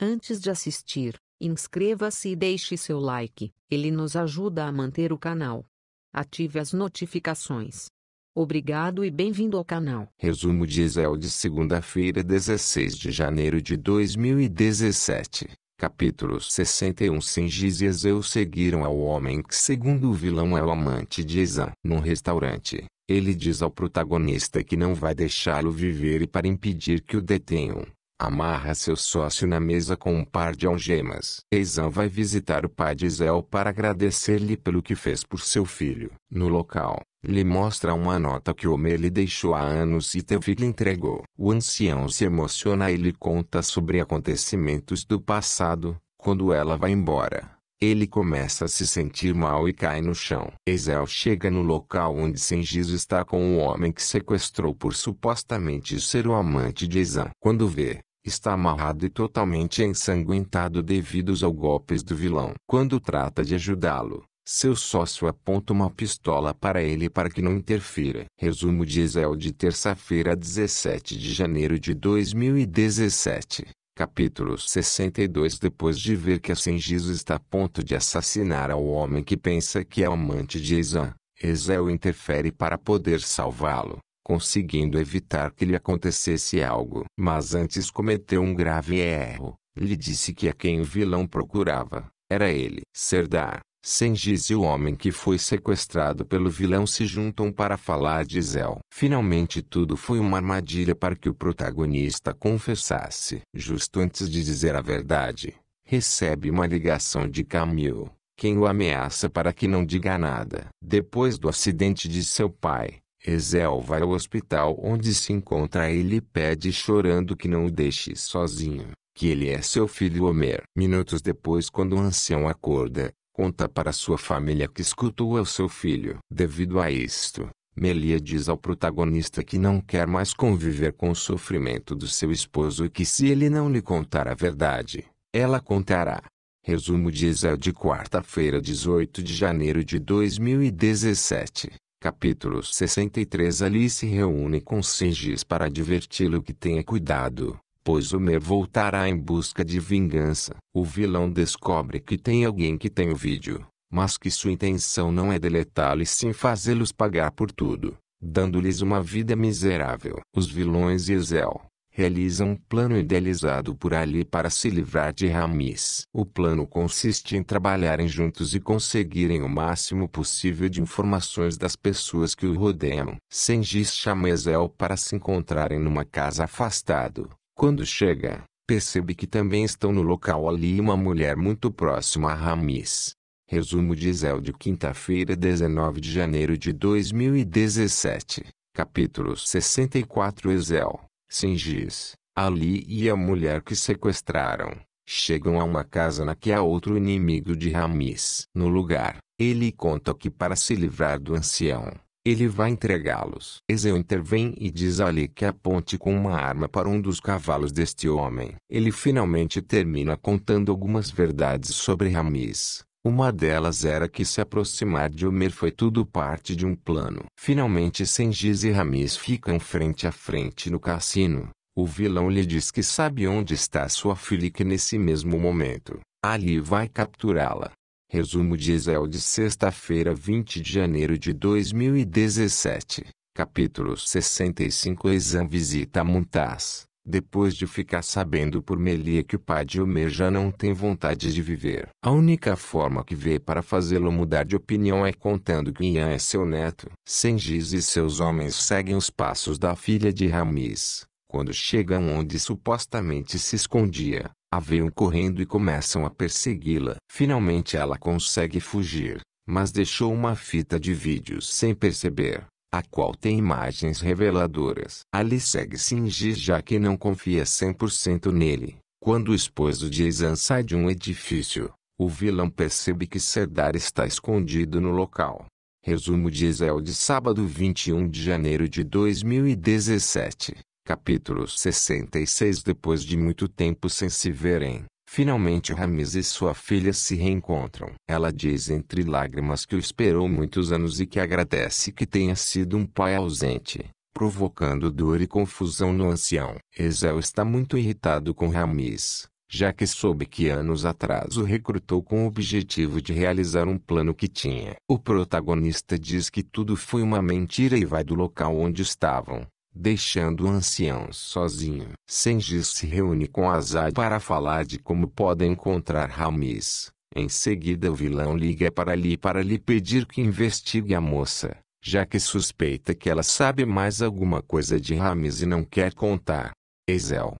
Antes de assistir, inscreva-se e deixe seu like, ele nos ajuda a manter o canal. Ative as notificações. Obrigado e bem-vindo ao canal. Resumo de Israel de segunda-feira, 16 de janeiro de 2017. Capítulo 61 Singis e Ezeu seguiram ao homem que, segundo o vilão, é o amante de Isan, Num restaurante, ele diz ao protagonista que não vai deixá-lo viver e para impedir que o detenham, Amarra seu sócio na mesa com um par de algemas. Eizan vai visitar o pai de Zel para agradecer-lhe pelo que fez por seu filho. No local, lhe mostra uma nota que Omer lhe deixou há anos e teve-lhe entregou. O ancião se emociona e lhe conta sobre acontecimentos do passado. Quando ela vai embora, ele começa a se sentir mal e cai no chão. Ezel chega no local onde Sengis está com o homem que sequestrou por supostamente ser o amante de Ezan. Quando vê, está amarrado e totalmente ensanguentado devido aos golpes do vilão. Quando trata de ajudá-lo, seu sócio aponta uma pistola para ele para que não interfira. Resumo de Israel de terça-feira, 17 de janeiro de 2017. Capítulo 62 Depois de ver que a Sengiz está a ponto de assassinar ao homem que pensa que é amante de Ezan, Ezel interfere para poder salvá-lo conseguindo evitar que lhe acontecesse algo. Mas antes cometeu um grave erro. Lhe disse que a quem o vilão procurava era ele. Serdar, Sengis e o homem que foi sequestrado pelo vilão se juntam para falar de Zel. Finalmente tudo foi uma armadilha para que o protagonista confessasse. Justo antes de dizer a verdade, recebe uma ligação de Camille, quem o ameaça para que não diga nada. Depois do acidente de seu pai, Ezel vai ao hospital onde se encontra ele e pede chorando que não o deixe sozinho, que ele é seu filho Homer. Minutos depois quando o ancião acorda, conta para sua família que escutou ao seu filho. Devido a isto, Melia diz ao protagonista que não quer mais conviver com o sofrimento do seu esposo e que se ele não lhe contar a verdade, ela contará. Resumo de Ezel de quarta-feira, 18 de janeiro de 2017. Capítulo 63 Ali se reúne com Singis para adverti-lo que tenha cuidado, pois o Homer voltará em busca de vingança. O vilão descobre que tem alguém que tem o vídeo, mas que sua intenção não é deletá-lo e sim fazê-los pagar por tudo, dando-lhes uma vida miserável. Os vilões e Ezel realiza um plano idealizado por Ali para se livrar de Ramis. O plano consiste em trabalharem juntos e conseguirem o máximo possível de informações das pessoas que o rodeiam. Senjis chama Ezel para se encontrarem numa casa afastado. Quando chega, percebe que também estão no local ali uma mulher muito próxima a Ramis. Resumo de Zel de quinta-feira, 19 de janeiro de 2017. Capítulo 64 Ezel Singis, Ali e a mulher que sequestraram, chegam a uma casa na que há outro inimigo de Ramis. No lugar, ele conta que para se livrar do ancião, ele vai entregá-los. Ezeu intervém e diz a Ali que aponte com uma arma para um dos cavalos deste homem. Ele finalmente termina contando algumas verdades sobre Ramis, uma delas era que se aproximar de Homer foi tudo parte de um plano. Finalmente Sengis e Ramis ficam frente a frente no cassino. O vilão lhe diz que sabe onde está sua filha e que nesse mesmo momento, Ali vai capturá-la. Resumo de Israel de sexta-feira 20 de janeiro de 2017, capítulo 65 Exam visita a Montaz depois de ficar sabendo por Melia que o pai de Omer já não tem vontade de viver. A única forma que vê para fazê-lo mudar de opinião é contando que Ian é seu neto. Sengiz e seus homens seguem os passos da filha de Ramis. Quando chegam onde supostamente se escondia, a veem correndo e começam a persegui-la. Finalmente ela consegue fugir, mas deixou uma fita de vídeos sem perceber a qual tem imagens reveladoras. Ali segue-se já que não confia 100% nele. Quando o esposo de Izan sai de um edifício, o vilão percebe que Serdar está escondido no local. Resumo de Israel de sábado 21 de janeiro de 2017, capítulo 66 Depois de muito tempo sem se verem, Finalmente Ramiz e sua filha se reencontram. Ela diz entre lágrimas que o esperou muitos anos e que agradece que tenha sido um pai ausente, provocando dor e confusão no ancião. Ezel está muito irritado com Ramiz, já que soube que anos atrás o recrutou com o objetivo de realizar um plano que tinha. O protagonista diz que tudo foi uma mentira e vai do local onde estavam deixando o ancião sozinho. Senji se reúne com Azai para falar de como podem encontrar Ramis. Em seguida o vilão liga para ali para lhe pedir que investigue a moça, já que suspeita que ela sabe mais alguma coisa de Ramis e não quer contar. Ezel,